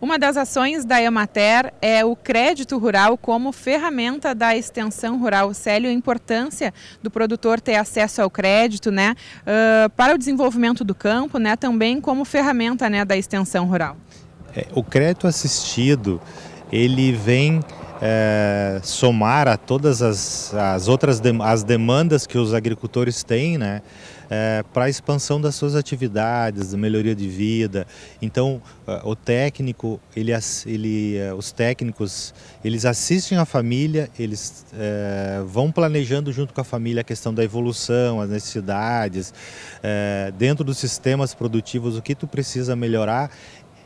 Uma das ações da Emater é o crédito rural como ferramenta da extensão rural. Célio, a importância do produtor ter acesso ao crédito né, uh, para o desenvolvimento do campo, né, também como ferramenta né, da extensão rural. É, o crédito assistido, ele vem é, somar a todas as, as outras de, as demandas que os agricultores têm, né? É, para a expansão das suas atividades, da melhoria de vida. Então, é, o técnico, ele, ele, é, os técnicos, eles assistem a família, eles é, vão planejando junto com a família a questão da evolução, as necessidades, é, dentro dos sistemas produtivos, o que tu precisa melhorar.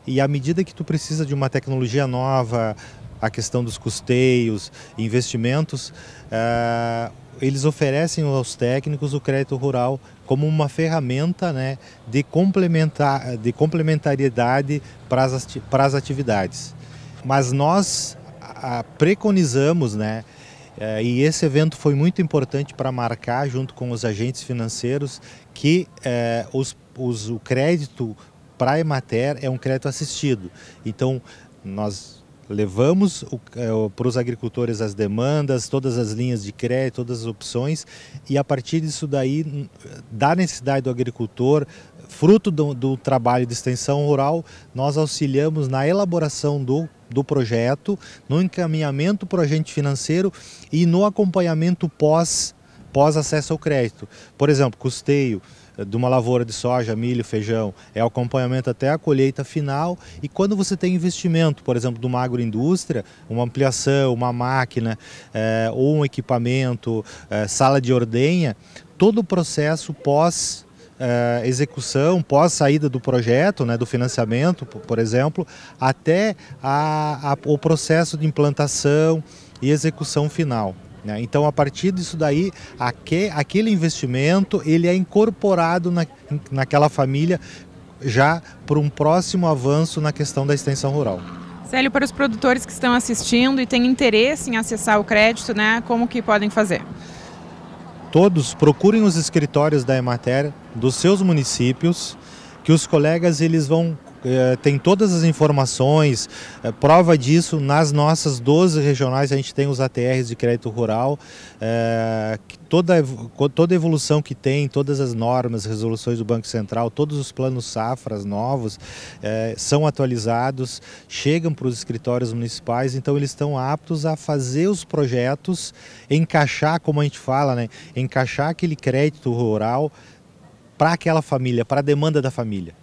E à medida que tu precisa de uma tecnologia nova, a questão dos custeios, investimentos, eh, eles oferecem aos técnicos o crédito rural como uma ferramenta né, de, complementar, de complementariedade para as, para as atividades. Mas nós preconizamos, né, eh, e esse evento foi muito importante para marcar, junto com os agentes financeiros, que eh, os, os, o crédito para a Emater é um crédito assistido. Então, nós levamos é, para os agricultores as demandas, todas as linhas de crédito, todas as opções, e a partir disso daí, da necessidade do agricultor, fruto do, do trabalho de extensão rural, nós auxiliamos na elaboração do do projeto, no encaminhamento para o agente financeiro e no acompanhamento pós, pós acesso ao crédito. Por exemplo, custeio, eh, de uma lavoura de soja, milho, feijão, é o acompanhamento até a colheita final. E quando você tem investimento, por exemplo, de uma agroindústria, uma ampliação, uma máquina é, ou um equipamento, é, sala de ordenha, todo o processo pós Uh, execução, pós saída do projeto, né, do financiamento, por exemplo, até a, a, o processo de implantação e execução final. Né? Então, a partir disso daí, aquele investimento ele é incorporado na, naquela família já para um próximo avanço na questão da extensão rural. Célio, para os produtores que estão assistindo e têm interesse em acessar o crédito, né, como que podem fazer? Todos procurem os escritórios da Emater dos seus municípios, que os colegas eles vão é, tem todas as informações, é, prova disso, nas nossas 12 regionais a gente tem os ATRs de crédito rural, é, toda, toda evolução que tem, todas as normas, resoluções do Banco Central, todos os planos safras novos são atualizados, chegam para os escritórios municipais, então eles estão aptos a fazer os projetos, encaixar, como a gente fala, né, encaixar aquele crédito rural para aquela família, para a demanda da família.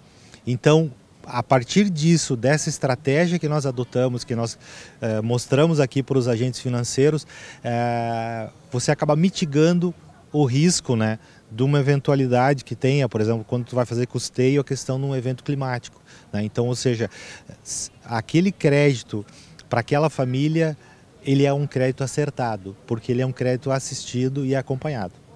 Então, a partir disso, dessa estratégia que nós adotamos, que nós eh, mostramos aqui para os agentes financeiros, eh, você acaba mitigando o risco né, de uma eventualidade que tenha, por exemplo, quando tu vai fazer custeio, a questão de um evento climático. Né? Então, ou seja, aquele crédito para aquela família, ele é um crédito acertado, porque ele é um crédito assistido e acompanhado.